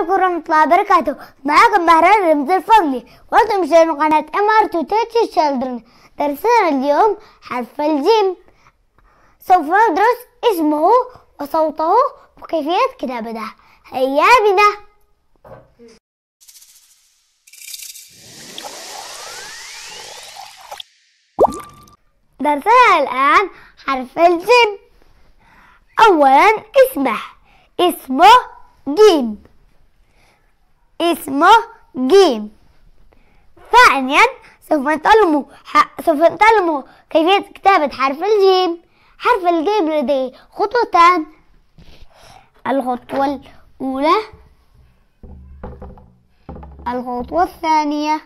عليكم ورحمة الله وبركاته معكم مهران رمز الفضلي وانتم مشاهدين قناة ام ار تو تيتش درسنا اليوم حرف الجيم سوف ندرس اسمه وصوته وكيفية كتابته هيا بنا درسنا الآن حرف الجيم أولا اسمه اسمه جيم اسمه جيم ثانيا سوف نتعلم سوف نتعلم كيفية كتابة حرف الجيم حرف الجيم لديه خطوتان الخطوة الأولى الخطوة الثانية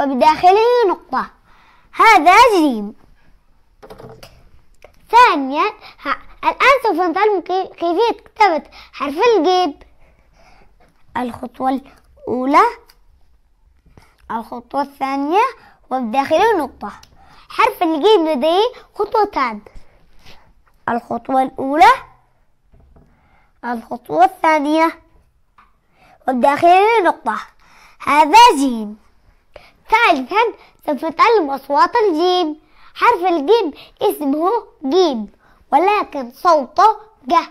وبداخله نقطة هذا جيم ثانيا الآن سوف نتعلم كيفية كتابة حرف الجيم الخطوة الأولى الخطوة الثانية وبداخله نقطة حرف الجيم لديه خطوتان الخطوة الأولى الخطوة الثانية وبداخله نقطة هذا جيم ثالثا سوف تعلم أصوات الجيم حرف الجيم اسمه جيم ولكن صوته جه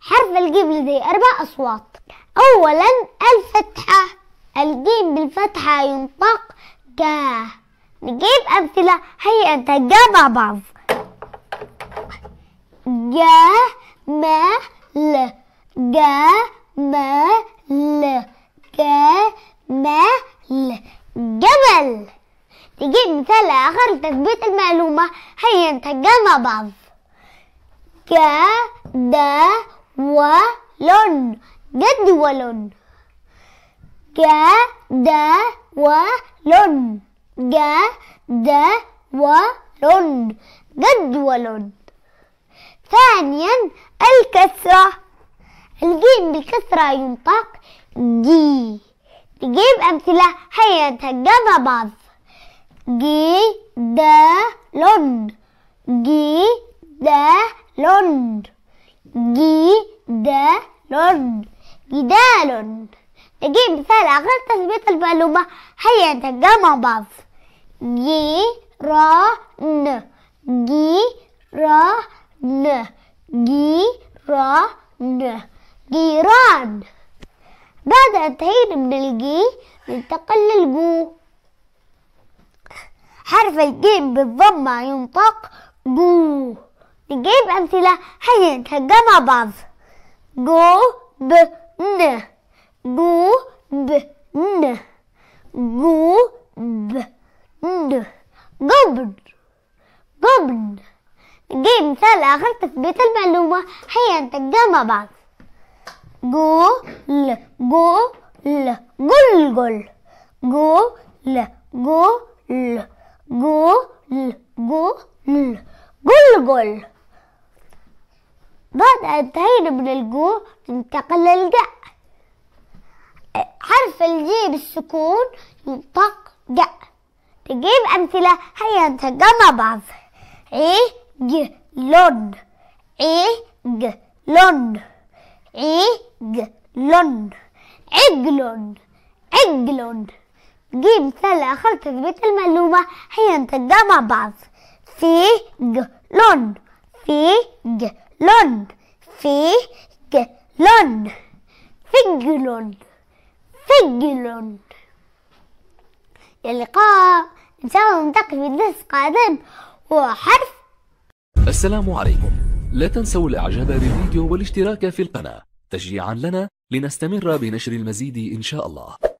حرف الجيم لديه أربع أصوات أولا الفتحة الجيم بالفتحة ينطق كا نجيب أمثلة هيا نتجاه مع بعض جا ما ل جا ما ل جا ما ل جمل نجيب مثال آخر لتثبيت المعلومة هيا نتجاه مع بعض جا دا لون جدول جدول جدول جدول ثانيا الكسرة الجيم بالكسرة ينطق جي نجيب أمثلة هيا نتهجمها بعض جي دا لون جي دا لون جي دا لون جدال نجيب مثال آخر تثبيت المعلومة هيا نتلقاها مع بعض جي را ن جي را ن جي را ن جيران بعد أن انتهينا من الجي ننتقل للجو حرف الجيم بالضمة ينطق جو نجيب أمثلة هيا نتلقاها مع بعض جو ب ن جو ب ن جو ب ن جبر جبر نجيب مثال آخر تثبيت المعلومة هيا نتجاه مع بعض جو ل جو ل جل جل جو ل جو ل جو ل جو ل جل جل بعد أن انتهينا من الجو ننتقل للجاء حرف الجيم بالسكون ينطق جاء تجيب أمثلة هيا نسجل بعض عي إيه ج لون عي إيه ج لون عي إيه ج لون عجلون عجلون جيب مثال آخر تثبيت المعلومة هيا نسجل بعض في ج لون في ج لون فجلون فجلون لون اللقاء إن شاء الله نلتقي في درس قادم وحرف السلام عليكم لا تنسوا الإعجاب بالفيديو والاشتراك في القناة تشجيعا لنا لنستمر بنشر المزيد إن شاء الله